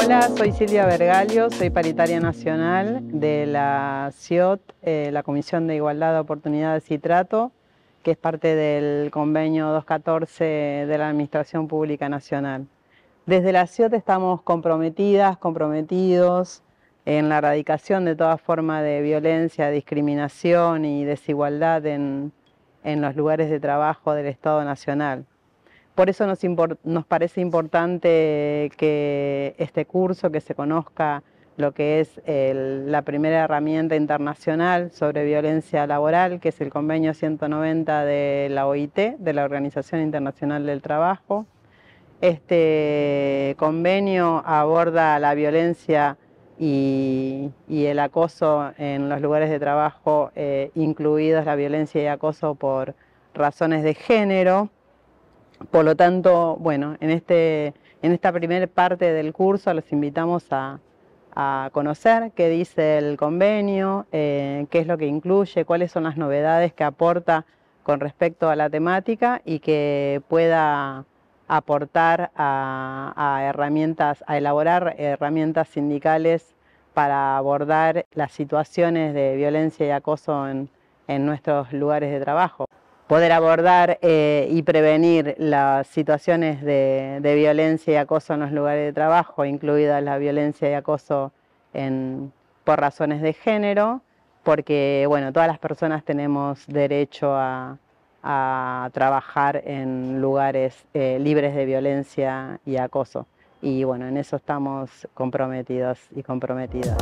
Hola, soy Silvia Vergalio, soy paritaria nacional de la CIOT, eh, la Comisión de Igualdad de Oportunidades y Trato, que es parte del convenio 214 de la Administración Pública Nacional. Desde la CIOT estamos comprometidas, comprometidos en la erradicación de toda forma de violencia, discriminación y desigualdad en los lugares de trabajo del Estado Nacional. Por eso nos, parece importante que este curso, que se conozca lo que es la primera herramienta internacional sobre violencia laboral, que es el convenio 190 de la OIT, de la Organización Internacional del Trabajo. Este convenio aborda la violencia y, el acoso en los lugares de trabajo, eh, incluidas la violencia y acoso por razones de género. Por lo tanto, bueno, en, este, esta primera parte del curso los invitamos a, conocer qué dice el convenio, eh, qué es lo que incluye, cuáles son las novedades que aporta con respecto a la temática y que pueda aportar a, herramientas, a elaborar herramientas sindicales para abordar las situaciones de violencia y acoso en nuestros lugares de trabajo poder abordar eh, y prevenir las situaciones de, violencia y acoso en los lugares de trabajo, incluida la violencia y acoso por razones de género, porque bueno, todas las personas tenemos derecho a, trabajar en lugares eh, libres de violencia y acoso. Y bueno, en eso estamos comprometidos y comprometidas.